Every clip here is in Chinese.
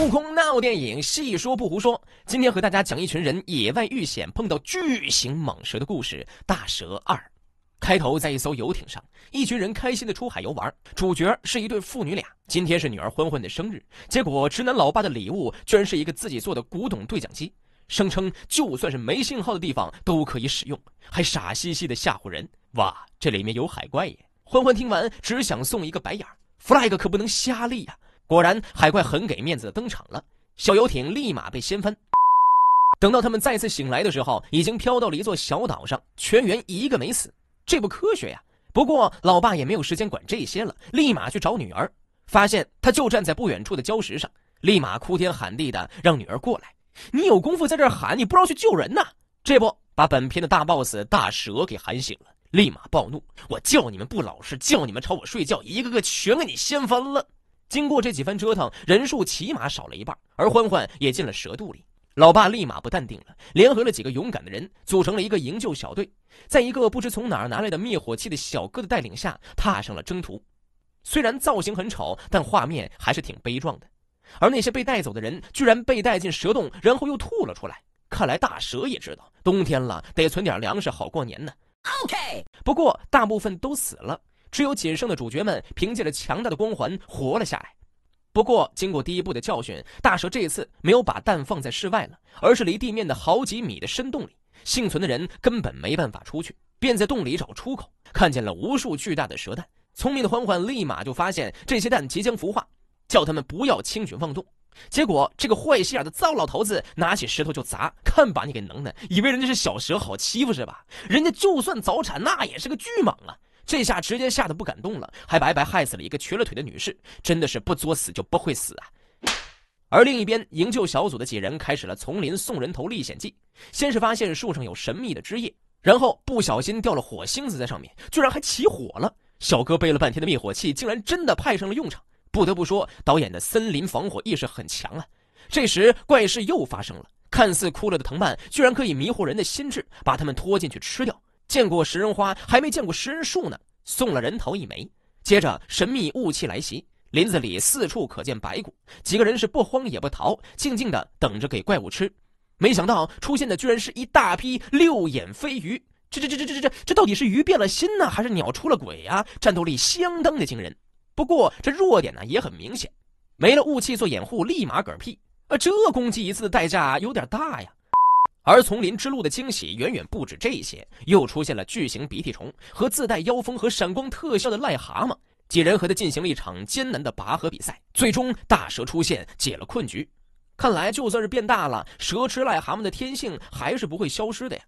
悟空闹电影，细说不胡说。今天和大家讲一群人野外遇险碰到巨型蟒蛇的故事，《大蛇二》。开头在一艘游艇上，一群人开心的出海游玩。主角是一对父女俩，今天是女儿欢欢的生日。结果直男老爸的礼物居然是一个自己做的古董对讲机，声称就算是没信号的地方都可以使用，还傻兮兮的吓唬人。哇，这里面有海怪耶！欢欢听完只想送一个白眼儿。flag 可不能瞎立呀。果然，海怪很给面子的登场了，小游艇立马被掀翻。等到他们再次醒来的时候，已经飘到了一座小岛上，全员一个没死，这不科学呀！不过老爸也没有时间管这些了，立马去找女儿，发现她就站在不远处的礁石上，立马哭天喊地的让女儿过来。你有功夫在这喊，你不知道去救人呐？这不把本片的大 boss 大蛇给喊醒了，立马暴怒：“我叫你们不老实，叫你们朝我睡觉，一个个全给你掀翻了！”经过这几番折腾，人数起码少了一半，而欢欢也进了蛇肚里。老爸立马不淡定了，联合了几个勇敢的人，组成了一个营救小队，在一个不知从哪儿拿来的灭火器的小哥的带领下，踏上了征途。虽然造型很丑，但画面还是挺悲壮的。而那些被带走的人，居然被带进蛇洞，然后又吐了出来。看来大蛇也知道冬天了，得存点粮食好过年呢。OK，不过大部分都死了。只有仅剩的主角们凭借着强大的光环活了下来。不过，经过第一步的教训，大蛇这一次没有把蛋放在室外了，而是离地面的好几米的深洞里。幸存的人根本没办法出去，便在洞里找出口，看见了无数巨大的蛇蛋。聪明的欢欢立马就发现这些蛋即将孵化，叫他们不要轻举妄动。结果，这个坏心眼的糟老头子拿起石头就砸，看把你给能耐！以为人家是小蛇好欺负是吧？人家就算早产，那也是个巨蟒啊！这下直接吓得不敢动了，还白白害死了一个瘸了腿的女士，真的是不作死就不会死啊！而另一边，营救小组的几人开始了丛林送人头历险记。先是发现树上有神秘的枝叶，然后不小心掉了火星子在上面，居然还起火了。小哥背了半天的灭火器，竟然真的派上了用场。不得不说，导演的森林防火意识很强啊！这时，怪事又发生了：看似枯了的藤蔓，居然可以迷惑人的心智，把他们拖进去吃掉。见过食人花，还没见过食人树呢。送了人头一枚，接着神秘雾气来袭，林子里四处可见白骨。几个人是不慌也不逃，静静的等着给怪物吃。没想到出现的居然是一大批六眼飞鱼。这这这这这这这到底是鱼变了心呢，还是鸟出了鬼啊？战斗力相当的惊人，不过这弱点呢也很明显，没了雾气做掩护，立马嗝屁。啊，这攻击一次代价有点大呀。而丛林之路的惊喜远远不止这些，又出现了巨型鼻涕虫和自带妖风和闪光特效的癞蛤蟆，几人和他进行了一场艰难的拔河比赛，最终大蛇出现解了困局。看来就算是变大了，蛇吃癞蛤蟆的天性还是不会消失的呀。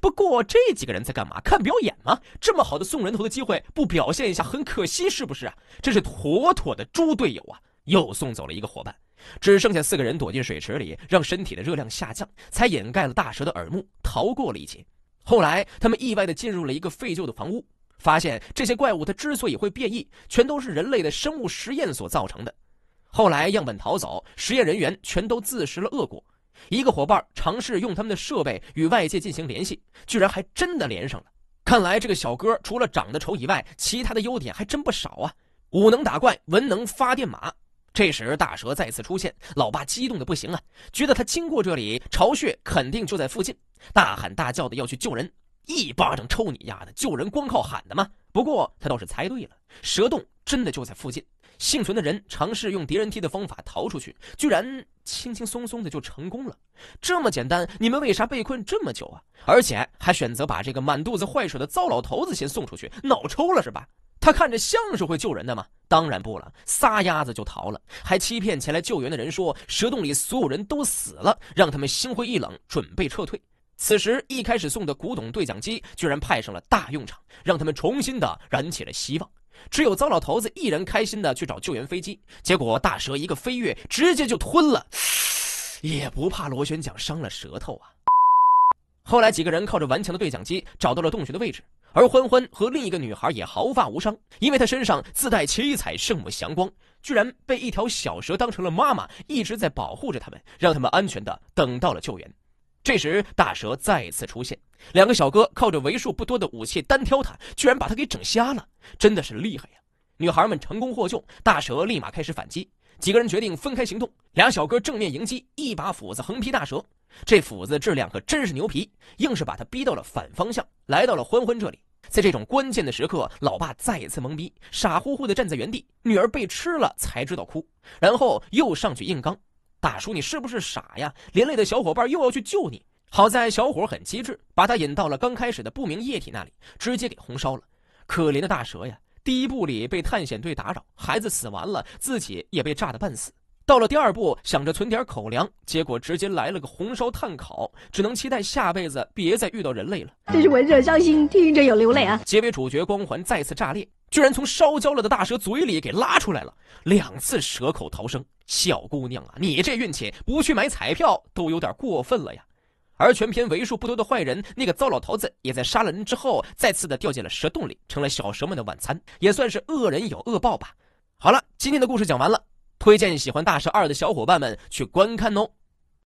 不过这几个人在干嘛？看表演吗？这么好的送人头的机会，不表现一下很可惜是不是啊？这是妥妥的猪队友啊！又送走了一个伙伴。只剩下四个人躲进水池里，让身体的热量下降，才掩盖了大蛇的耳目，逃过了一劫。后来，他们意外地进入了一个废旧的房屋，发现这些怪物它之所以会变异，全都是人类的生物实验所造成的。后来，样本逃走，实验人员全都自食了恶果。一个伙伴尝试用他们的设备与外界进行联系，居然还真的连上了。看来这个小哥除了长得丑以外，其他的优点还真不少啊！武能打怪，文能发电马。这时，大蛇再次出现，老爸激动的不行啊，觉得他经过这里，巢穴肯定就在附近，大喊大叫的要去救人，一巴掌抽你丫的，救人光靠喊的吗？不过他倒是猜对了，蛇洞真的就在附近。幸存的人尝试用敌人梯的方法逃出去，居然轻轻松松的就成功了，这么简单，你们为啥被困这么久啊？而且还选择把这个满肚子坏水的糟老头子先送出去，脑抽了是吧？他看着像是会救人的吗？当然不了，撒丫子就逃了，还欺骗前来救援的人说蛇洞里所有人都死了，让他们心灰意冷，准备撤退。此时一开始送的古董对讲机居然派上了大用场，让他们重新的燃起了希望。只有糟老头子一人开心的去找救援飞机，结果大蛇一个飞跃，直接就吞了，也不怕螺旋桨伤了舌头啊。后来几个人靠着顽强的对讲机找到了洞穴的位置。而欢欢和另一个女孩也毫发无伤，因为她身上自带七彩圣母祥光，居然被一条小蛇当成了妈妈，一直在保护着他们，让他们安全的等到了救援。这时，大蛇再次出现，两个小哥靠着为数不多的武器单挑它，居然把它给整瞎了，真的是厉害呀！女孩们成功获救，大蛇立马开始反击，几个人决定分开行动，俩小哥正面迎击，一把斧子横劈大蛇。这斧子质量可真是牛皮，硬是把他逼到了反方向，来到了欢欢这里。在这种关键的时刻，老爸再一次懵逼，傻乎乎的站在原地。女儿被吃了才知道哭，然后又上去硬刚。大叔，你是不是傻呀？连累的小伙伴又要去救你。好在小伙很机智，把他引到了刚开始的不明液体那里，直接给红烧了。可怜的大蛇呀，第一步里被探险队打扰，孩子死完了，自己也被炸得半死。到了第二步，想着存点口粮，结果直接来了个红烧炭烤，只能期待下辈子别再遇到人类了。真是闻着伤心，听着有流泪啊！结尾主角光环再次炸裂，居然从烧焦了的大蛇嘴里给拉出来了，两次蛇口逃生，小姑娘啊，你这运气不去买彩票都有点过分了呀！而全篇为数不多的坏人，那个糟老头子也在杀了人之后，再次的掉进了蛇洞里，成了小蛇们的晚餐，也算是恶人有恶报吧。好了，今天的故事讲完了。推荐喜欢《大蛇二》的小伙伴们去观看哦。